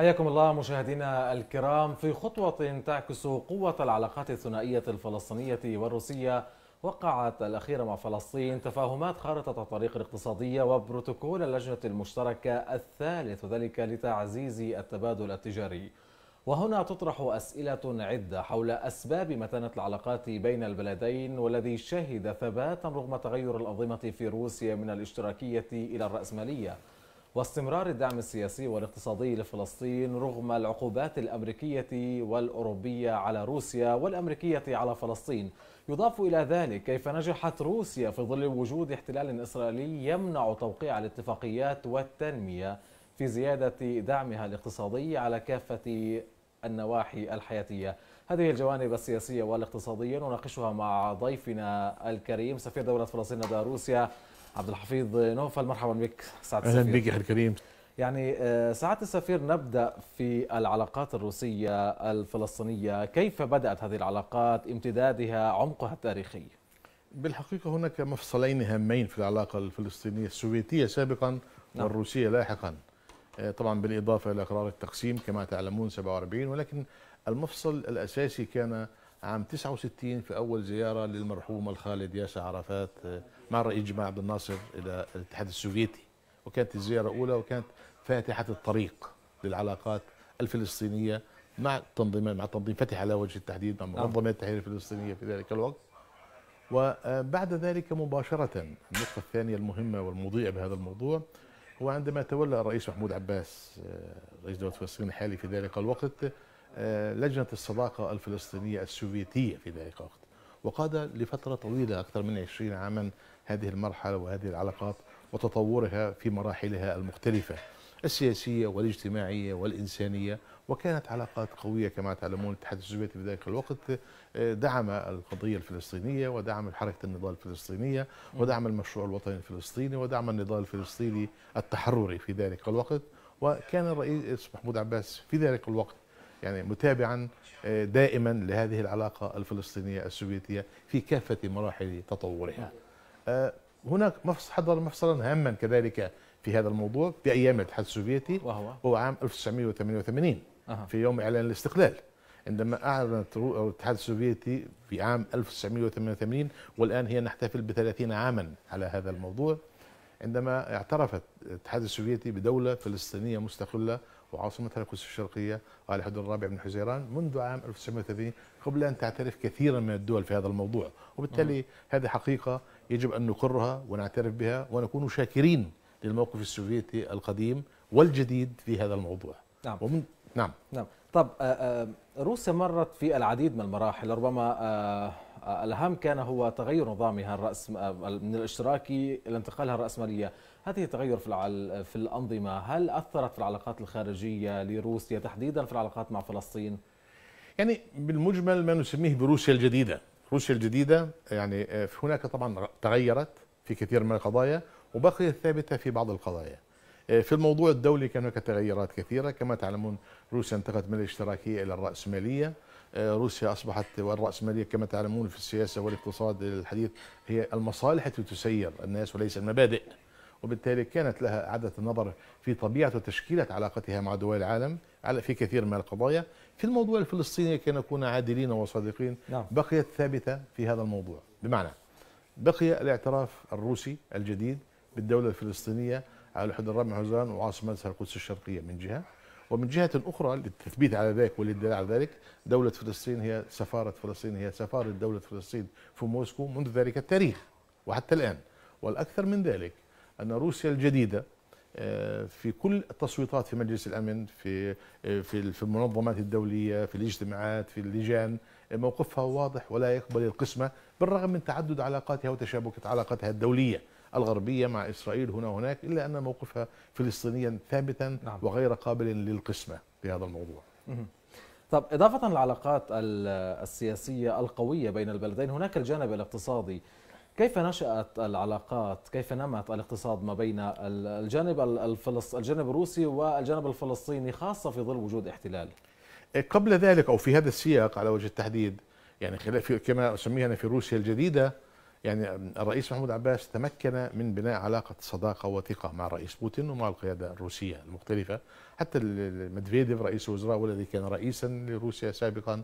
حياكم الله مشاهدينا الكرام في خطوة تعكس قوة العلاقات الثنائية الفلسطينية والروسية وقعت الأخيرة مع فلسطين تفاهمات خارطة الطريق الاقتصادية وبروتوكول اللجنة المشتركة الثالث وذلك لتعزيز التبادل التجاري وهنا تطرح أسئلة عدة حول أسباب متانة العلاقات بين البلدين والذي شهد ثباتا رغم تغير الأنظمة في روسيا من الاشتراكية إلى الرأسمالية واستمرار الدعم السياسي والاقتصادي لفلسطين رغم العقوبات الأمريكية والأوروبية على روسيا والأمريكية على فلسطين يضاف إلى ذلك كيف نجحت روسيا في ظل وجود احتلال إسرائيلي يمنع توقيع الاتفاقيات والتنمية في زيادة دعمها الاقتصادي على كافة النواحي الحياتية هذه الجوانب السياسية والاقتصادية نناقشها مع ضيفنا الكريم سفير دولة فلسطين لدى روسيا عبد الحفيظ نوفل مرحبا بك سعاده السفير اهلا بك يا الكريم يعني آه، سعاده السفير نبدا في العلاقات الروسيه الفلسطينيه كيف بدات هذه العلاقات امتدادها عمقها التاريخي بالحقيقه هناك مفصلين هامين في العلاقه الفلسطينيه السوفيتيه سابقا نعم. والروسيه لاحقا آه، طبعا بالاضافه الى قرار التقسيم كما تعلمون 47 ولكن المفصل الاساسي كان عام 69 في اول زياره للمرحوم الخالد ياسر عرفات آه، مع جمال عبد الناصر إلى الاتحاد السوفيتي وكانت الزيارة الأولى وكانت فاتحة الطريق للعلاقات الفلسطينية مع التنظيم مع تنظيم فتح على وجه التحديد مع نعم. منظمة التحرير الفلسطينية في ذلك الوقت وبعد ذلك مباشرة النقطة الثانية المهمة والمضيئة بهذا الموضوع هو عندما تولى الرئيس محمود عباس آه، رئيس دولة فلسطين الحالي في ذلك الوقت آه، لجنة الصداقة الفلسطينية السوفيتية في ذلك الوقت وقاد لفترة طويلة أكثر من 20 عاما هذه المرحلة وهذه العلاقات وتطورها في مراحلها المختلفة السياسية والاجتماعية والإنسانية وكانت علاقات قوية كما تعلمون الاتحاد السوفيتي في ذلك الوقت آه، دعم القضية الفلسطينية ودعم حركة النضال الفلسطينية ودعم المشروع الوطني الفلسطيني ودعم النضال الفلسطيني التحرري في ذلك الوقت وكان الرئيس محمود عباس في ذلك الوقت يعني متابعا آه، دائما لهذه العلاقة الفلسطينية السوفيتية في كافة مراحل تطورها آه، هناك حضر مفصلا هاما كذلك في هذا الموضوع في أيام الاتحاد السوفيتي وهو, هو عام 1988 في يوم إعلان الاستقلال عندما أعلنت الاتحاد السوفيتي في عام 1988 والآن هي نحتفل بثلاثين عاما على هذا الموضوع عندما اعترفت الاتحاد السوفيتي بدولة فلسطينية مستقلة وعاصمتها القدس الشرقية على حدود الرابع من حزيران منذ عام 1930 قبل أن تعترف كثيرا من الدول في هذا الموضوع وبالتالي هذه حقيقة يجب أن نقرها ونعترف بها ونكون شاكرين للموقف السوفيتي القديم والجديد في هذا الموضوع نعم ومن نعم نعم طب آه، آه، روسيا مرت في العديد من المراحل ربما آه، الأهم كان هو تغير نظامها الرأس من الاشتراكي إلى انتقالها الرأسمالية هذه التغير في في الأنظمة هل أثرت في العلاقات الخارجية لروسيا تحديدا في العلاقات مع فلسطين؟ يعني بالمجمل ما نسميه بروسيا الجديدة روسيا الجديدة يعني آه، هناك طبعا تغيرت في كثير من القضايا وبقيت ثابتة في بعض القضايا آه، في الموضوع الدولي كان هناك تغيرات كثيرة كما تعلمون روسيا انتقلت من الاشتراكية إلى الرأسمالية آه، روسيا أصبحت والرأسمالية كما تعلمون في السياسة والاقتصاد الحديث هي المصالح التي تسير الناس وليس المبادئ وبالتالي كانت لها إعادة النظر في طبيعة وتشكيلة علاقتها مع دول العالم على في كثير من القضايا في الموضوع الفلسطيني كي نكون عادلين وصادقين نعم. بقيت ثابتة في هذا الموضوع بمعنى بقي الاعتراف الروسي الجديد بالدولة الفلسطينية على حدود الرمح حزيران وعاصمتها القدس الشرقية من جهة ومن جهة أخرى للتثبيت على ذلك وللدلالة على ذلك دولة فلسطين هي سفارة فلسطين هي سفارة دولة فلسطين في موسكو منذ ذلك التاريخ وحتى الآن والأكثر من ذلك أن روسيا الجديدة آه، في كل التصويتات في مجلس الامن في آه، في في المنظمات الدوليه في الاجتماعات في اللجان آه، موقفها واضح ولا يقبل القسمه بالرغم من تعدد علاقاتها وتشابكه علاقاتها الدوليه الغربيه مع اسرائيل هنا وهناك الا ان موقفها فلسطينيا ثابتا نعم. وغير قابل للقسمه في هذا الموضوع. طب إضافة للعلاقات السياسية القوية بين البلدين هناك الجانب الاقتصادي كيف نشأت العلاقات؟ كيف نمت الاقتصاد ما بين الجانب الفلسطيني الجانب الروسي والجانب الفلسطيني خاصة في ظل وجود احتلال؟ إيه، قبل ذلك أو في هذا السياق على وجه التحديد يعني خلاف كما أسميها أنا في روسيا الجديدة يعني الرئيس محمود عباس تمكن من بناء علاقة صداقة وثقة مع الرئيس بوتين ومع القيادة الروسية المختلفة حتى مدفيديف رئيس الوزراء والذي كان رئيسا لروسيا سابقا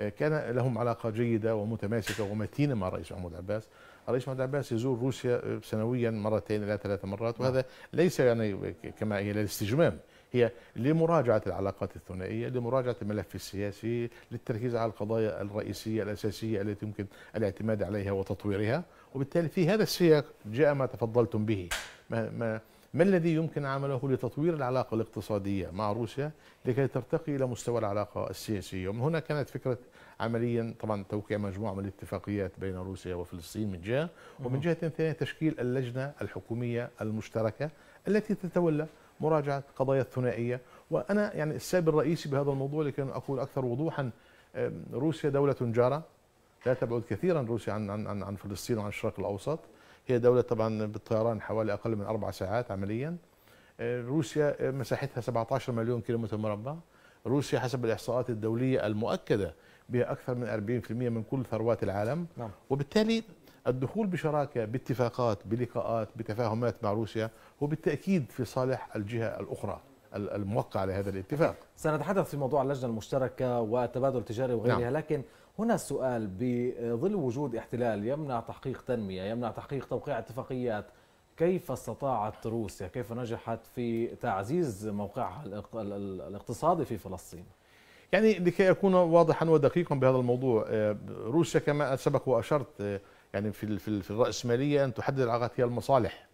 إيه، كان لهم علاقة جيدة ومتماسكة ومتينة مع الرئيس محمود عباس الرئيس محمد عباس يزور روسيا آه، سنويا مرتين الى ثلاث مرات وهذا نعم. ليس يعني كما هي للاستجمام هي لمراجعه العلاقات الثنائيه، لمراجعه الملف السياسي، للتركيز على القضايا الرئيسيه الاساسيه التي يمكن الاعتماد عليها وتطويرها، وبالتالي في هذا السياق جاء ما تفضلتم به. ما, ما ما الذي يمكن عمله لتطوير العلاقة الاقتصادية مع روسيا لكي ترتقي إلى مستوى العلاقة السياسية ومن هنا كانت فكرة عمليا طبعا توقيع مجموعه من الاتفاقيات بين روسيا وفلسطين من جهه ومن جهه ثانيه تشكيل اللجنه الحكوميه المشتركه التي تتولى مراجعه قضايا الثنائيه وانا يعني السبب الرئيسي بهذا الموضوع لكي اقول اكثر وضوحا روسيا دوله جاره لا تبعد كثيرا روسيا عن عن عن فلسطين وعن الشرق الاوسط هي دوله طبعا بالطيران حوالي اقل من اربع ساعات عمليا أه، روسيا أه، مساحتها 17 مليون كيلومتر مربع روسيا حسب الاحصاءات الدوليه المؤكده بأكثر من 40% من كل ثروات العالم نعم. وبالتالي الدخول بشراكة باتفاقات بلقاءات بتفاهمات مع روسيا هو بالتأكيد في صالح الجهة الأخرى الموقع لهذا الاتفاق سنتحدث في موضوع اللجنة المشتركة والتبادل التجاري وغيرها نعم. لكن هنا السؤال بظل وجود احتلال يمنع تحقيق تنمية يمنع تحقيق توقيع اتفاقيات كيف استطاعت روسيا كيف نجحت في تعزيز موقعها الاقتصادي في فلسطين يعني لكي أكون واضحا ودقيقا بهذا الموضوع آه، روسيا كما سبق وأشرت آه، يعني في في الرأسمالية أن تحدد العلاقات هي المصالح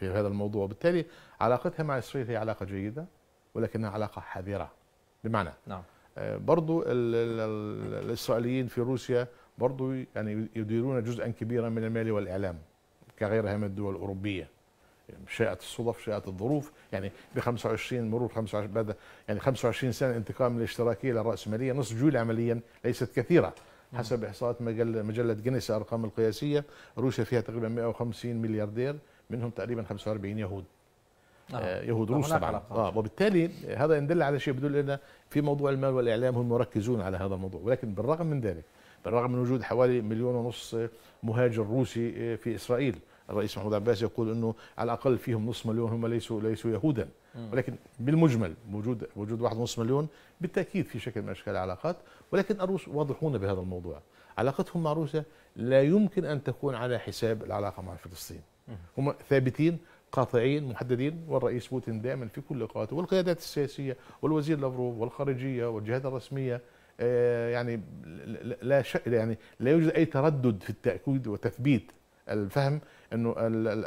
في هذا الموضوع وبالتالي علاقتها مع إسرائيل هي علاقة جيدة ولكنها علاقة حذرة بمعنى نعم. آه، برضو الإسرائيليين في روسيا برضو يعني يديرون جزءا كبيرا من المال والإعلام كغيرها من الدول الأوروبية شاءت الصدف شاءت الظروف يعني ب 25 مرور 25 بعد يعني 25 سنه انتقال من الاشتراكيه للراسماليه نصف جوله عمليا ليست كثيره حسب احصاءات مجله جينيس الارقام القياسيه روسيا فيها تقريبا 150 ملياردير منهم تقريبا 45 يهود آه. آه، يهود روس طبعا اه وبالتالي هذا يدل على شيء بدل ان في موضوع المال والاعلام هم مركزون على هذا الموضوع ولكن بالرغم من ذلك بالرغم من وجود حوالي مليون ونص مهاجر روسي آه، في اسرائيل الرئيس محمود عباس يقول انه على الاقل فيهم نصف مليون هم ليسوا ليسوا يهودا ولكن بالمجمل وجود وجود واحد ونصف مليون بالتاكيد في شكل من اشكال العلاقات ولكن الروس واضحون بهذا الموضوع علاقتهم مع روسيا لا يمكن ان تكون على حساب العلاقه مع فلسطين هم ثابتين قاطعين محددين والرئيس بوتين دائما في كل لقاءاته والقيادات السياسيه والوزير لافروف والخارجيه والجهات الرسميه آه، يعني لا يعني لا يوجد اي تردد في التاكيد وتثبيت الفهم انه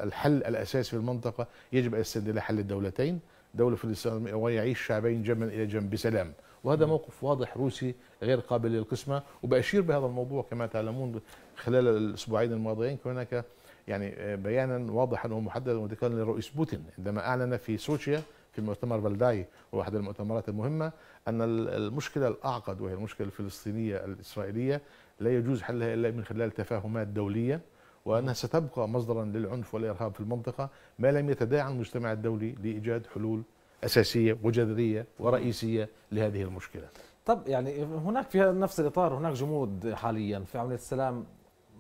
الحل الاساسي في المنطقه يجب ان يستند الى حل الدولتين دوله فلسطينيه ويعيش شعبين جنبا الى جنب بسلام وهذا موقف واضح روسي غير قابل للقسمه وباشير بهذا الموضوع كما تعلمون خلال الاسبوعين الماضيين هناك يعني بيانا واضحا ومحددا وذكرا للرئيس بوتين عندما اعلن في سوتشيا في مؤتمر بلداي واحد المؤتمرات المهمه ان المشكله الاعقد وهي المشكله الفلسطينيه الاسرائيليه لا يجوز حلها الا من خلال تفاهمات دوليه وأنها ستبقى مصدرا للعنف والإرهاب في المنطقة ما لم يتداعى المجتمع الدولي لإيجاد حلول أساسية وجذرية ورئيسية لهذه المشكلة طب يعني هناك في نفس الإطار هناك جمود حاليا في عملية السلام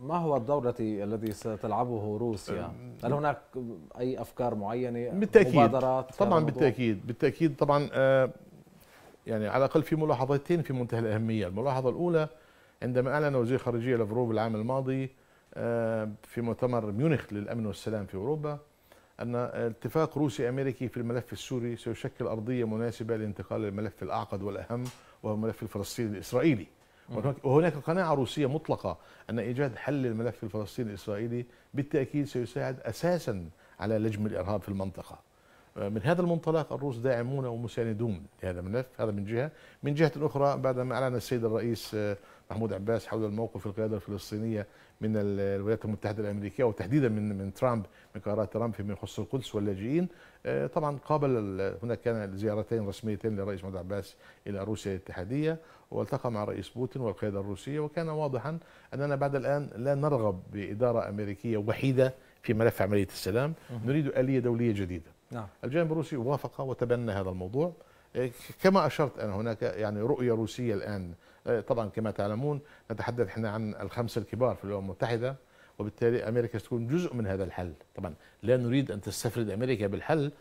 ما هو الدور التي الذي ستلعبه روسيا؟ هل هناك أي أفكار معينة؟ بالتأكيد مبادرات طبعا بالتأكيد بالتأكيد طبعا آه، يعني على الأقل في ملاحظتين في منتهى الأهمية الملاحظة الأولى عندما أعلن وزير الخارجية لافروف العام الماضي آه، في مؤتمر ميونخ للامن والسلام في اوروبا ان اتفاق روسي امريكي في الملف السوري سيشكل ارضيه مناسبه لانتقال الملف الاعقد والاهم وهو الملف الفلسطيني الاسرائيلي وهناك قناعه روسيه مطلقه ان ايجاد حل الملف الفلسطيني الاسرائيلي بالتاكيد سيساعد اساسا على لجم الارهاب في المنطقه من هذا المنطلق الروس داعمون ومساندون لهذا الملف هذا من جهه من جهه اخرى بعد ما اعلن السيد الرئيس آه، محمود عباس حول الموقف القياده الفلسطينيه من الولايات المتحده الامريكيه وتحديدا من من ترامب من قرارات ترامب فيما يخص القدس واللاجئين آه، طبعا قابل هناك كان زيارتين رسميتين للرئيس محمود عباس الى روسيا الاتحاديه والتقى مع الرئيس بوتين والقياده الروسيه وكان واضحا اننا بعد الان لا نرغب باداره امريكيه وحيده في ملف عمليه السلام نريد اليه دوليه جديده نعم الجانب الروسي وافق وتبنى هذا الموضوع إيه، كما اشرت ان هناك يعني رؤيه روسيه الان إيه، طبعا كما تعلمون نتحدث احنا عن الخمسه الكبار في الامم المتحده وبالتالي امريكا ستكون جزء من هذا الحل طبعا لا نريد ان تستفرد امريكا بالحل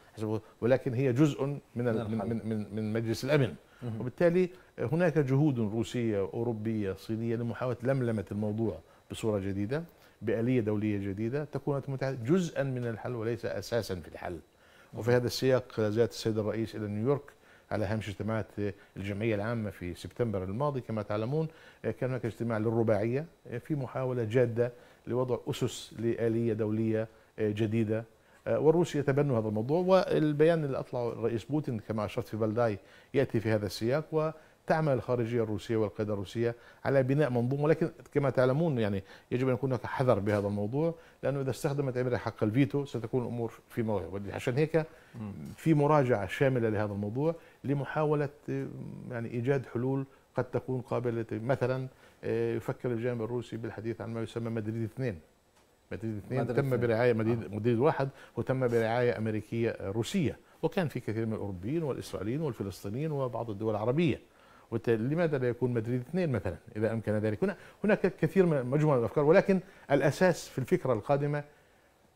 ولكن هي جزء من من, من من مجلس الامن وبالتالي هناك جهود روسيه اوروبيه صينيه لمحاوله لملمه الموضوع بصوره جديده باليه دوليه جديده تكون جزءا من الحل وليس اساسا في الحل وفي هذا السياق زاد السيد الرئيس إلى نيويورك على هامش اجتماعات الجمعية العامة في سبتمبر الماضي كما تعلمون كان هناك اجتماع للرباعية في محاولة جادة لوضع أسس لآلية دولية جديدة والروس يتبنوا هذا الموضوع والبيان اللي أطلعه الرئيس بوتين كما أشرت في بلداي يأتي في هذا السياق و تعمل الخارجيه الروسيه والقياده الروسيه على بناء منظومه ولكن كما تعلمون يعني يجب ان يكون هناك حذر بهذا الموضوع لانه اذا استخدمت امريكا حق الفيتو ستكون الامور في موضوع عشان هيك في مراجعه شامله لهذا الموضوع لمحاوله يعني ايجاد حلول قد تكون قابله مثلا آه، يفكر الجانب الروسي بالحديث عن ما يسمى مدريد اثنين مدريد اثنين تم برعايه آه. مدريد, مدريد واحد وتم برعايه امريكيه آه، روسيه وكان في كثير من الاوروبيين والاسرائيليين والفلسطينيين وبعض الدول العربيه لماذا لا يكون مدريد اثنين مثلا إذا أمكن ذلك هنا هناك كثير من مجموعة من الأفكار ولكن الأساس في الفكرة القادمة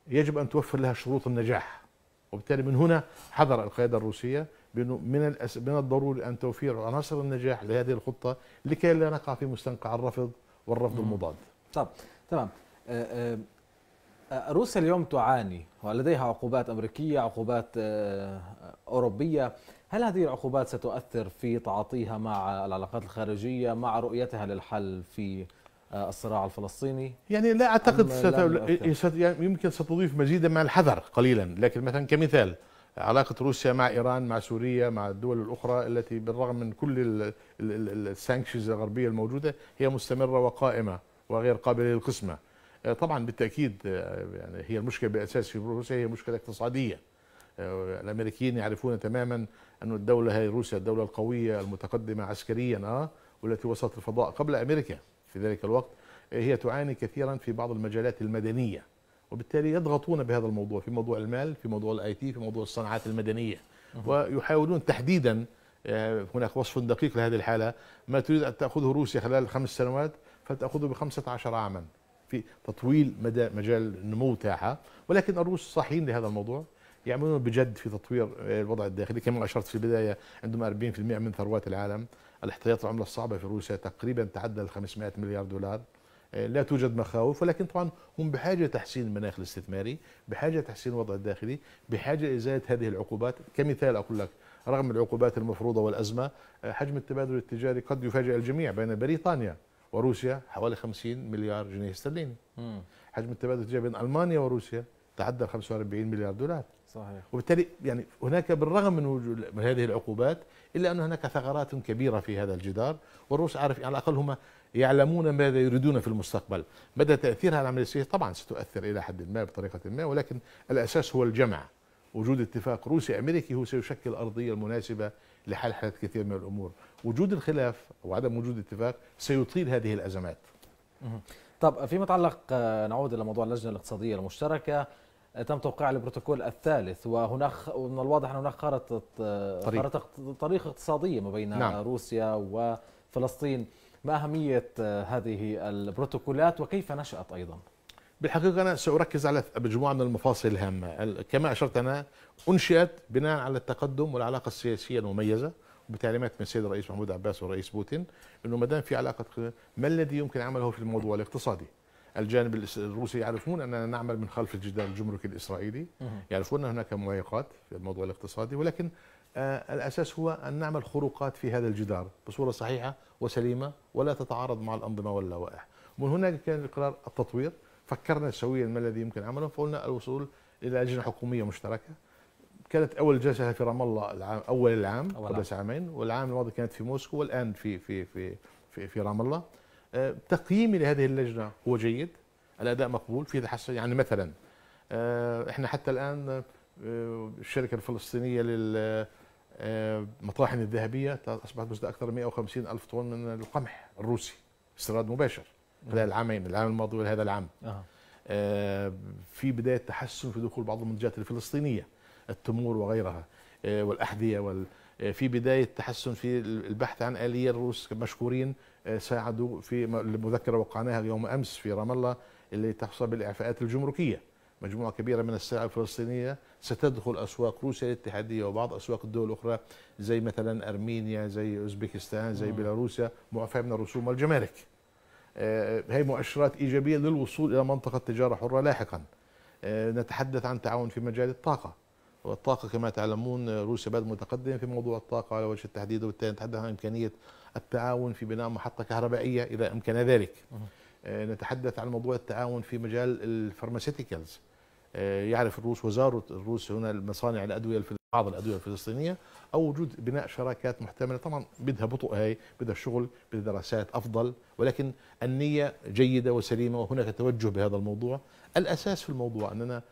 يجب أن توفر لها شروط النجاح وبالتالي من هنا حذر القيادة الروسية بأنه من من الضروري أن توفير عناصر النجاح لهذه الخطة لكي لا نقع في مستنقع الرفض والرفض المضاد. طب تمام آه، آه، آه، روسيا اليوم تعاني ولديها عقوبات أمريكية عقوبات آه، آه، أوروبية هل هذه العقوبات ستؤثر في تعاطيها مع العلاقات الخارجية مع رؤيتها للحل في الصراع الفلسطيني يعني لا أعتقد ست... يعني يمكن ستضيف مزيدا مع الحذر قليلا لكن مثلا كمثال علاقة روسيا مع إيران مع سوريا مع الدول الأخرى التي بالرغم من كل السانكشنز الغربية الموجودة هي مستمرة وقائمة وغير قابلة للقسمة آه، طبعا بالتاكيد آه، يعني هي المشكله بالاساس في روسيا هي مشكله اقتصاديه آه، الامريكيين يعرفون تماما ان الدوله هي روسيا الدوله القويه المتقدمه عسكريا اه والتي وصلت الفضاء قبل امريكا في ذلك الوقت هي تعاني كثيرا في بعض المجالات المدنيه وبالتالي يضغطون بهذا الموضوع في موضوع المال في موضوع الاي تي في موضوع الصناعات المدنيه ويحاولون تحديدا هناك وصف دقيق لهذه الحاله ما تريد ان تاخذه روسيا خلال خمس سنوات فتاخذه بخمسه عشر عاما في تطويل مدى مجال النمو تاعها ولكن الروس صاحيين لهذا الموضوع يعملون بجد في تطوير الوضع الداخلي كما اشرت في البدايه عندهم 40% من ثروات العالم الاحتياط العمله الصعبه في روسيا تقريبا تعدى ال 500 مليار دولار آه، لا توجد مخاوف ولكن طبعا هم بحاجه تحسين المناخ الاستثماري بحاجه تحسين الوضع الداخلي بحاجه ازاله هذه العقوبات كمثال اقول لك رغم العقوبات المفروضه والازمه آه، حجم التبادل التجاري قد يفاجئ الجميع بين بريطانيا وروسيا حوالي 50 مليار جنيه استرليني حجم التبادل التجاري بين المانيا وروسيا تعدى 45 مليار دولار صحيح وبالتالي يعني هناك بالرغم من وجود من هذه العقوبات الا ان هناك ثغرات كبيره في هذا الجدار والروس عارف على الاقل هم يعلمون ماذا يريدون في المستقبل مدى تاثيرها على العمليه السياسيه طبعا ستؤثر الى حد ما بطريقه ما ولكن الاساس هو الجمع وجود اتفاق روسي امريكي هو سيشكل الارضيه المناسبه لحل حالات كثير من الامور وجود الخلاف وعدم وجود اتفاق سيطيل هذه الازمات طب فيما يتعلق آه، نعود الى موضوع اللجنه الاقتصاديه المشتركه آه، تم توقيع البروتوكول الثالث وهناك من الواضح ان هناك خارطه آه، طريق. خارطه طريق اقتصاديه ما بين نعم. روسيا وفلسطين ما اهميه هذه البروتوكولات وكيف نشات ايضا بالحقيقة أنا سأركز على مجموعة من المفاصل الهامة كما أشرت أنا أنشئت بناء على التقدم والعلاقة السياسية المميزة بتعليمات من السيد الرئيس محمود عباس والرئيس بوتين انه ما دام في علاقه ما الذي يمكن عمله في الموضوع الاقتصادي؟ الجانب الروسي يعرفون اننا نعمل من خلف الجدار الجمركي الاسرائيلي، يعرفون ان هناك مضايقات في الموضوع الاقتصادي ولكن آه الاساس هو ان نعمل خروقات في هذا الجدار بصوره صحيحه وسليمه ولا تتعارض مع الانظمه واللوائح. ومن هنا كان القرار التطوير فكرنا سويا ما الذي يمكن عمله فقلنا الوصول الى لجنه حكوميه مشتركه كانت اول جلسه في رام الله العام اول العام قبل عامين والعام الماضي كانت في موسكو والان في في في في, في رام الله آه، تقييمي لهذه اللجنه هو جيد الاداء مقبول في تحسن يعني مثلا آه، احنا حتى الان آه، الشركه الفلسطينيه لل المطاحن الذهبيه اصبحت مزدها اكثر من 150 الف طن من القمح الروسي استيراد مباشر خلال نعم. العامين العام الماضي ولهذا العام آه. آه في بدايه تحسن في دخول بعض المنتجات الفلسطينيه التمور وغيرها آه والاحذيه وال آه، في بدايه تحسن في البحث عن اليه الروس مشكورين آه، ساعدوا في المذكره وقعناها يوم امس في رام الله اللي تحصل بالاعفاءات الجمركيه مجموعه كبيره من السلع الفلسطينيه ستدخل اسواق روسيا الاتحاديه وبعض اسواق الدول الاخرى زي مثلا ارمينيا زي اوزبكستان زي آه. بيلاروسيا معفاه من الرسوم والجمارك آه، هي مؤشرات إيجابية للوصول إلى منطقة تجارة حرة لاحقا آه، نتحدث عن تعاون في مجال الطاقة والطاقة كما تعلمون آه، روسيا بلد متقدمة في موضوع الطاقة على وجه التحديد وبالتالي نتحدث عن إمكانية التعاون في بناء محطة كهربائية إذا أمكن ذلك نتحدث عن موضوع التعاون في مجال الفارماسيتيكالز آه، يعرف الروس وزاره الروس هنا المصانع الادويه بعض الادويه الفلسطينيه او وجود بناء شراكات محتمله طبعا بدها بطء هاي بدها شغل بدها دراسات افضل ولكن النيه جيده وسليمه وهناك توجه بهذا الموضوع الاساس في الموضوع اننا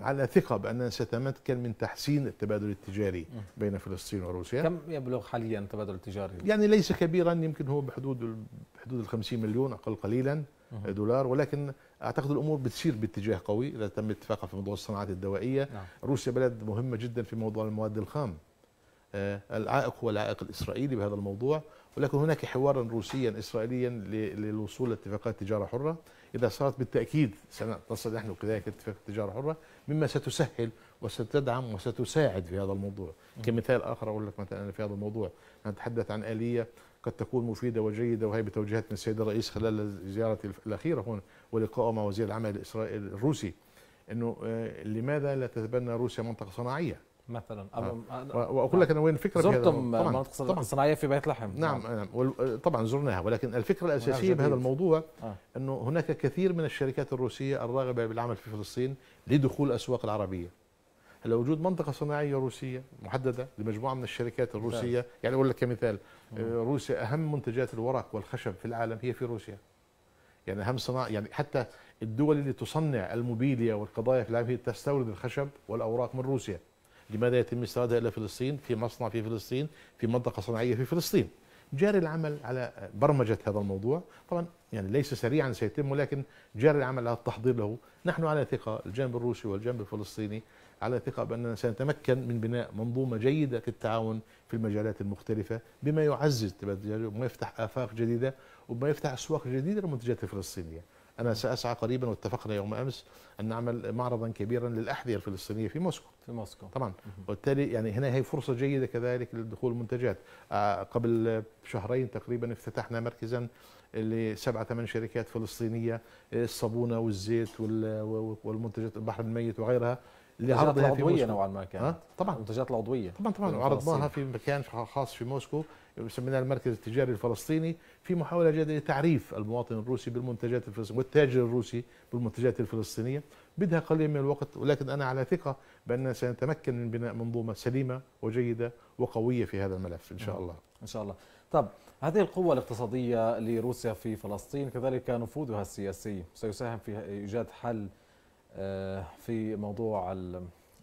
على ثقه باننا سنتمكن من تحسين التبادل التجاري بين فلسطين وروسيا كم يبلغ حاليا التبادل التجاري يعني ليس كبيرا يمكن هو بحدود بحدود ال 50 مليون اقل قليلا دولار ولكن اعتقد الامور بتسير باتجاه قوي اذا تم اتفاقها في موضوع الصناعات الدوائيه نعم. روسيا بلد مهمه جدا في موضوع المواد الخام آه، العائق هو العائق الاسرائيلي بهذا الموضوع ولكن هناك حوارا روسيا اسرائيليا للوصول لاتفاقات تجاره حره اذا صارت بالتاكيد سنتصل نحن كذلك اتفاق تجاره حره مما ستسهل وستدعم وستساعد في هذا الموضوع كمثال اخر اقول لك مثلا في هذا الموضوع نتحدث عن اليه قد تكون مفيده وجيده وهي بتوجيهات من السيد الرئيس خلال زيارتي الاخيره هنا ولقائه مع وزير العمل الاسرائيلي الروسي انه آه، لماذا لا تتبنى روسيا منطقه صناعيه؟ مثلا آه. واقول لك انا وين الفكره زرتم مناطق صناعيه في بيت لحم نعم نعم, نعم. طبعا زرناها ولكن الفكره نعم، الاساسيه بهذا الموضوع آه. انه هناك كثير من الشركات الروسيه الراغبه بالعمل في فلسطين لدخول الاسواق العربيه هلا وجود منطقه صناعيه روسيه محدده لمجموعه من الشركات الروسيه ده. يعني اقول لك كمثال آه، روسيا اهم منتجات الورق والخشب في العالم هي في روسيا يعني اهم صناعه يعني حتى الدول اللي تصنع الموبيليا والقضايا في العالم هي تستورد الخشب والاوراق من روسيا لماذا يتم استيرادها الى فلسطين في مصنع في فلسطين في منطقه صناعيه في فلسطين جاري العمل على برمجة هذا الموضوع طبعا يعني ليس سريعا سيتم ولكن جاري العمل على التحضير له نحن على ثقة الجانب الروسي والجانب الفلسطيني على ثقة بأننا سنتمكن من بناء منظومة جيدة للتعاون في المجالات المختلفة بما يعزز وما يفتح آفاق جديدة وما يفتح أسواق جديدة للمنتجات الفلسطينية أنا سأسعى قريبا واتفقنا يوم أمس أن نعمل معرضا كبيرا للأحذية الفلسطينية في موسكو في موسكو طبعا وبالتالي يعني هنا هي فرصة جيدة كذلك لدخول المنتجات آه، قبل شهرين تقريبا افتتحنا مركزا لسبعة ثمان شركات فلسطينية الصابونة والزيت والمنتجات البحر الميت وغيرها اللي عرضها في موسكو نوعا ما كانت طبعا المنتجات العضويه طبعا طبعا عرضناها في مكان خاص في موسكو سميناه المركز التجاري الفلسطيني في محاوله جاده لتعريف المواطن الروسي بالمنتجات الفلسطينيه والتاجر الروسي بالمنتجات الفلسطينيه بدها قليل من الوقت ولكن انا على ثقه بان سنتمكن من بناء منظومه سليمه وجيده وقويه في هذا الملف ان شاء نعم. الله ان شاء الله طب هذه القوة الاقتصادية لروسيا في فلسطين كذلك نفوذها السياسي سيساهم في إيجاد حل آه، في موضوع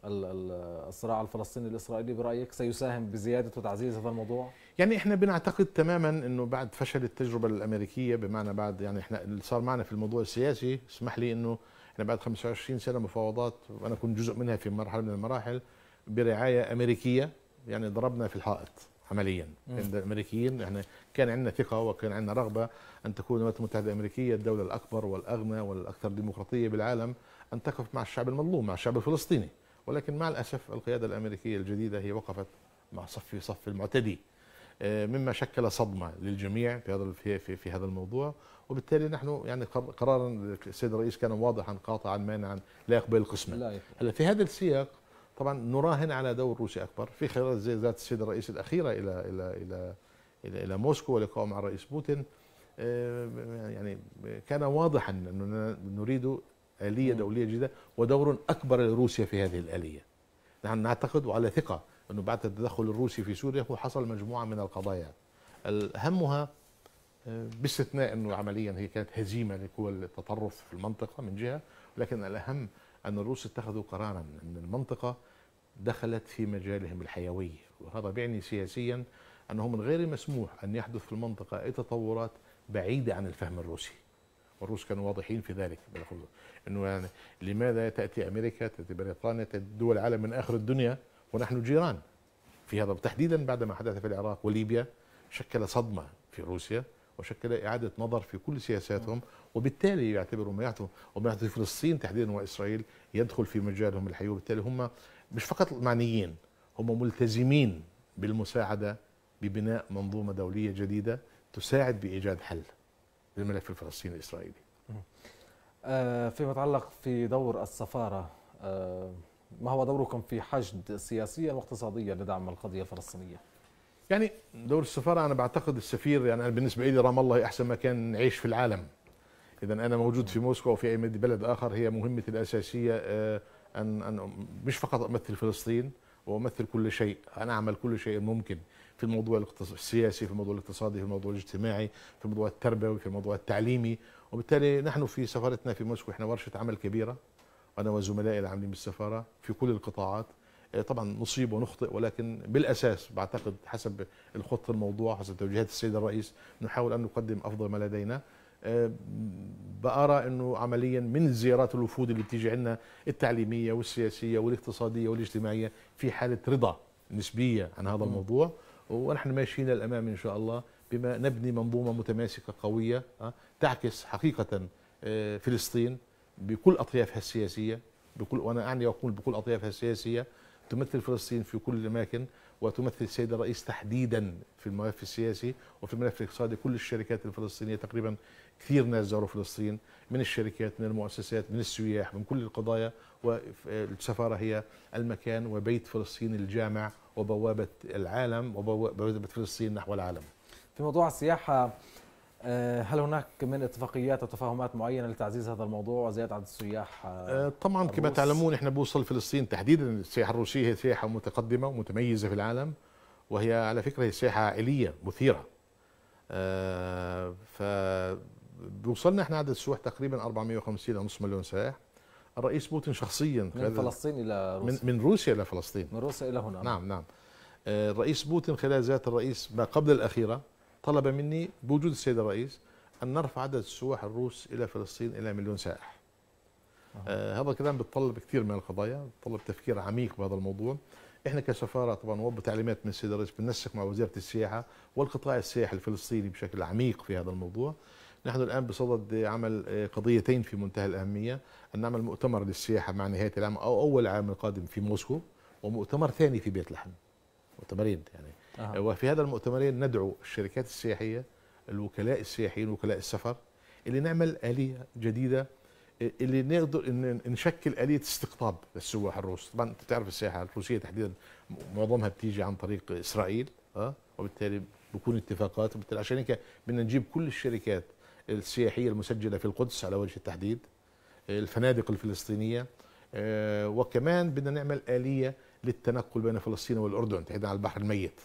الصراع الفلسطيني الاسرائيلي برايك سيساهم بزياده وتعزيز هذا الموضوع؟ يعني احنا بنعتقد تماما انه بعد فشل التجربه الامريكيه بمعنى بعد يعني احنا اللي صار معنا في الموضوع السياسي اسمح لي انه احنا بعد 25 سنه مفاوضات وانا كنت جزء منها في مرحله من المراحل برعايه امريكيه يعني ضربنا في الحائط عمليا عند الامريكيين احنا كان عندنا ثقه وكان عندنا رغبه ان تكون الولايات المتحده الامريكيه الدوله الاكبر والاغنى والاكثر ديمقراطيه بالعالم ان تقف مع الشعب المظلوم مع الشعب الفلسطيني ولكن مع الاسف القياده الامريكيه الجديده هي وقفت مع صف صف المعتدي آه، مما شكل صدمه للجميع في هذا في, في هذا الموضوع وبالتالي نحن يعني قرارا السيد الرئيس كان واضحا قاطعا مانعا لا يقبل القسمه هلا في هذا السياق طبعا نراهن على دور روسي اكبر في خلال ذات السيد الرئيس الاخيره الى الى الى الى, إلى موسكو ولقاء مع الرئيس بوتين آه، يعني كان واضحا اننا نريد اليه دوليه جديده ودور اكبر لروسيا في هذه الاليه. نحن نعتقد وعلى ثقه انه بعد التدخل الروسي في سوريا هو حصل مجموعه من القضايا اهمها آه، باستثناء انه عمليا هي كانت هزيمه لقوى التطرف في المنطقه من جهه لكن الاهم أن الروس اتخذوا قرارا أن المنطقة دخلت في مجالهم الحيوي وهذا بيعني سياسيا أنه من غير مسموح أن يحدث في المنطقة أي تطورات بعيدة عن الفهم الروسي والروس كانوا واضحين في ذلك انه يعني لماذا تاتي امريكا تاتي بريطانيا تاتي دول العالم من اخر الدنيا ونحن جيران في هذا تحديدا بعد ما حدث في العراق وليبيا شكل صدمه في روسيا وشكل اعاده نظر في كل سياساتهم وبالتالي يعتبروا ما يعطوا وما يعطوا فلسطين تحديدا واسرائيل يدخل في مجالهم الحقيقي وبالتالي هم مش فقط معنيين هم ملتزمين بالمساعده ببناء منظومه دوليه جديده تساعد بايجاد حل للملف الفلسطيني الاسرائيلي. آه، فيما يتعلق في دور السفاره آه، ما هو دوركم في حشد سياسيا واقتصاديا لدعم القضيه الفلسطينيه؟ يعني دور السفاره انا بعتقد السفير يعني انا بالنسبه لي رام الله احسن مكان نعيش في العالم اذا انا موجود في موسكو او في اي بلد اخر هي مهمتي الاساسيه آه، ان ان مش فقط امثل فلسطين وامثل كل شيء انا اعمل كل شيء ممكن في الموضوع السياسي في الموضوع الاقتصادي في الموضوع الاجتماعي في الموضوع التربوي في الموضوع التعليمي وبالتالي نحن في سفارتنا في موسكو احنا ورشه عمل كبيره انا وزملائي العاملين بالسفاره في كل القطاعات آه، طبعا نصيب ونخطئ ولكن بالاساس بعتقد حسب الخطه الموضوع حسب توجيهات السيد الرئيس نحاول ان نقدم افضل ما لدينا آه، بارى انه عمليا من زيارات الوفود اللي بتيجي عندنا التعليميه والسياسيه والاقتصاديه والاجتماعيه في حاله رضا نسبيه عن هذا الموضوع ونحن ماشيين للامام ان شاء الله بما نبني منظومه متماسكه قويه آه، تعكس حقيقه فلسطين بكل اطيافها السياسيه بكل وانا اعني واقول بكل اطيافها السياسيه تمثل فلسطين في كل الأماكن وتمثل السيد الرئيس تحديدا في الملف السياسي وفي الملف الاقتصادي كل الشركات الفلسطينية تقريبا كثير ناس زاروا فلسطين من الشركات من المؤسسات من السياح من كل القضايا والسفارة هي المكان وبيت فلسطين الجامع وبوابة العالم وبوابة فلسطين نحو العالم في موضوع السياحة آه، هل هناك من اتفاقيات او تفاهمات معينه لتعزيز هذا الموضوع وزياده عدد السياح آه، آه، طبعا الروس. كما تعلمون احنا بوصل فلسطين تحديدا السياحه الروسيه هي سياحه متقدمه ومتميزه في العالم وهي على فكره هي سياحه عائليه مثيره ف بوصلنا احنا عدد السياح تقريبا 450 ونص مليون سائح الرئيس بوتين شخصيا من فلسطين الى روسيا من, من روسيا الى فلسطين من روسيا الى هنا نعم نعم الرئيس بوتين خلال زياره الرئيس ما قبل الاخيره طلب مني بوجود السيد الرئيس أن نرفع عدد السواح الروس إلى فلسطين إلى مليون سائح آه. آه هذا الكلام بيتطلب كثير من القضايا بيتطلب تفكير عميق بهذا الموضوع احنا كسفاره طبعا وبتعليمات من السيد الرئيس بننسق مع وزاره السياحه والقطاع السياحي الفلسطيني بشكل عميق في هذا الموضوع نحن الان بصدد عمل آه، قضيتين في منتهى الاهميه ان نعمل مؤتمر للسياحه مع نهايه العام او اول عام القادم في موسكو ومؤتمر ثاني في بيت لحم مؤتمرين يعني أه. وفي هذا المؤتمرين ندعو الشركات السياحيه الوكلاء السياحيين وكلاء السفر اللي نعمل اليه جديده آه، اللي نقدر نشكل اليه استقطاب للسواح الروس طبعا انت تعرف السياحه الروسيه تحديدا معظمها بتيجي عن طريق اسرائيل اه وبالتالي بكون اتفاقات وبالتالي عشان هيك بدنا نجيب كل الشركات السياحيه المسجله في القدس على وجه التحديد آه، الفنادق الفلسطينيه آه، وكمان بدنا نعمل اليه للتنقل بين فلسطين والاردن تحديدا على البحر الميت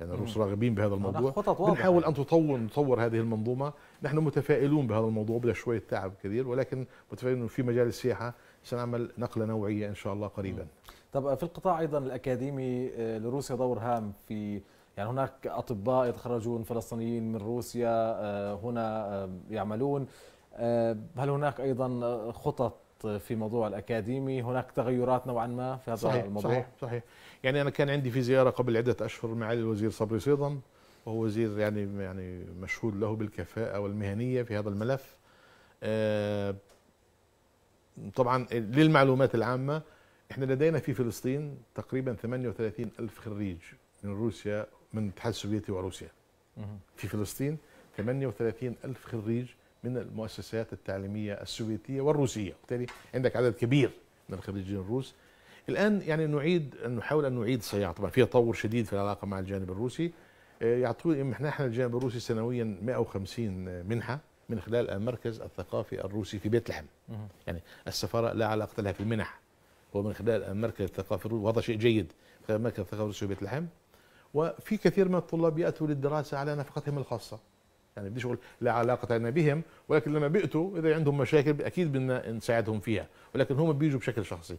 يعني الروس راغبين بهذا الموضوع بنحاول ان تطور نطور هذه المنظومه نحن متفائلون بهذا الموضوع بلا شويه تعب كثير ولكن متفائلون في مجال السياحه سنعمل نقله نوعيه ان شاء الله قريبا طب في القطاع ايضا الاكاديمي آه، لروسيا دور هام في يعني هناك اطباء يتخرجون فلسطينيين من روسيا آه، هنا آه، يعملون هل هناك ايضا خطط في موضوع الاكاديمي هناك تغيرات نوعا ما في هذا صحيح الموضوع صحيح صحيح يعني انا كان عندي في زياره قبل عده اشهر معالي الوزير صبري صيدا وهو وزير يعني يعني مشهود له بالكفاءه والمهنيه في هذا الملف آه، طبعا للمعلومات العامه احنا لدينا في فلسطين تقريبا 38 الف خريج من روسيا من الاتحاد السوفيتي وروسيا في فلسطين 38 ألف خريج من المؤسسات التعليميه السوفيتيه والروسيه، وبالتالي عندك عدد كبير من الخريجين الروس. الان يعني نعيد نحاول ان نعيد صياغه، طبعا في تطور شديد في العلاقه مع الجانب الروسي. آه، يعطون احنا احنا الجانب الروسي سنويا 150 منحه من خلال المركز الثقافي الروسي في بيت لحم. يعني السفاره لا علاقه لها في المنح. هو من خلال المركز الثقافي الروسي وهذا شيء جيد من خلال المركز الثقافي الروسي في بيت لحم. وفي كثير من الطلاب ياتوا للدراسه على نفقتهم الخاصه. يعني بدي شغل لا علاقة لنا بهم ولكن لما بيأتوا إذا عندهم مشاكل أكيد بدنا نساعدهم فيها ولكن هم بيجوا بشكل شخصي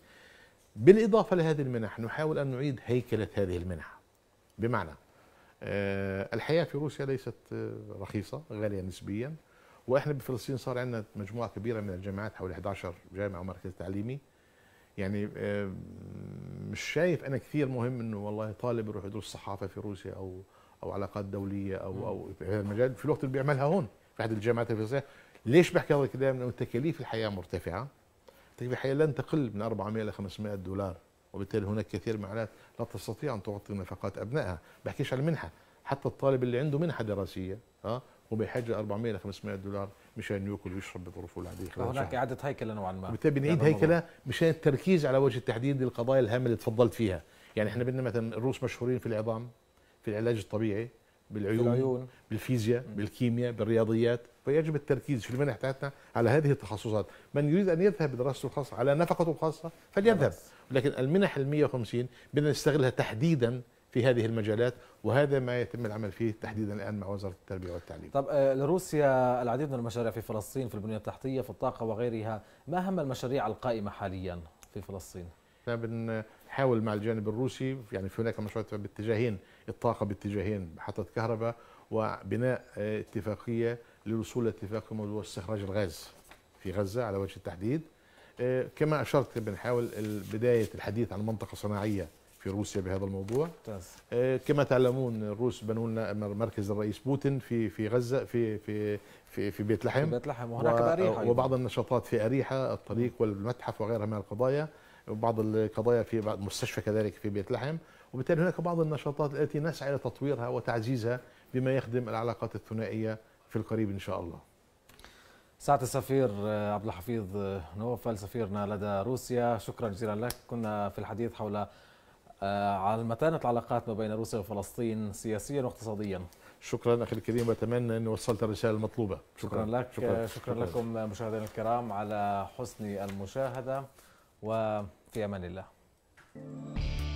بالإضافة لهذه المنح نحاول أن نعيد هيكلة هذه المنح بمعنى آه، الحياة في روسيا ليست آه، رخيصة غالية نسبيا وإحنا بفلسطين صار عندنا مجموعة كبيرة من الجامعات حوالي 11 جامعة ومركز تعليمي يعني آه، مش شايف أنا كثير مهم أنه والله طالب يروح يدرس صحافة في روسيا أو او علاقات دوليه او او في هذا المجال في الوقت اللي بيعملها هون في احد الجامعات الفرنسيه ليش بحكي هذا الكلام؟ لانه تكاليف الحياه مرتفعه تكاليف الحياه لن تقل من 400 ل 500 دولار وبالتالي هناك كثير من العائلات لا تستطيع ان تغطي نفقات ابنائها بحكيش عن المنحه حتى الطالب اللي عنده منحه دراسيه اه هو بحاجه 400 ل 500 دولار مشان ياكل ويشرب بظروفه العاديه خلال هناك اعاده هيكله نوعا ما وبالتالي بنعيد هيكله مشان التركيز على وجه التحديد للقضايا الهامه اللي تفضلت فيها يعني احنا بدنا مثلا الروس مشهورين في العظام في العلاج الطبيعي بالعيون, بالعيون. بالفيزياء بالكيمياء بالرياضيات فيجب التركيز في المنح تاعتنا على هذه التخصصات من يريد أن يذهب بدراسته الخاصة على نفقته الخاصة فليذهب لكن المنح ال 150 بدنا نستغلها تحديدا في هذه المجالات وهذا ما يتم العمل فيه تحديدا الان مع وزاره التربيه والتعليم. طب آه، لروسيا العديد من المشاريع في فلسطين في البنيه التحتيه في الطاقه وغيرها، ما اهم المشاريع القائمه حاليا في فلسطين؟ احنا بنحاول مع الجانب الروسي يعني في هناك مشروع باتجاهين الطاقه باتجاهين محطه كهرباء وبناء آه، اتفاقيه للوصول لاتفاق في موضوع استخراج الغاز في غزه على وجه التحديد آه، كما اشرت بنحاول بدايه الحديث عن منطقه صناعيه في روسيا بهذا الموضوع آه، كما تعلمون الروس بنوا لنا مركز الرئيس بوتين في في غزه في في في, في بيت لحم في بيت لحم وهناك باريحه وبعض النشاطات في اريحه الطريق والمتحف وغيرها من القضايا وبعض القضايا في بعض مستشفى كذلك في بيت لحم وبالتالي هناك بعض النشاطات التي نسعى إلى تطويرها وتعزيزها بما يخدم العلاقات الثنائية في القريب إن شاء الله سعادة السفير آه، عبد الحفيظ آه، نوفل سفيرنا لدى روسيا شكرا جزيلا لك كنا في الحديث حول آه، على متانة العلاقات ما بين روسيا وفلسطين سياسيا واقتصاديا شكرا أخي الكريم وأتمنى أني وصلت الرسالة المطلوبة شكرا, شكرا لك شكرا, شكرا, شكرا لكم مشاهدينا الكرام على حسن المشاهدة وفي أمان الله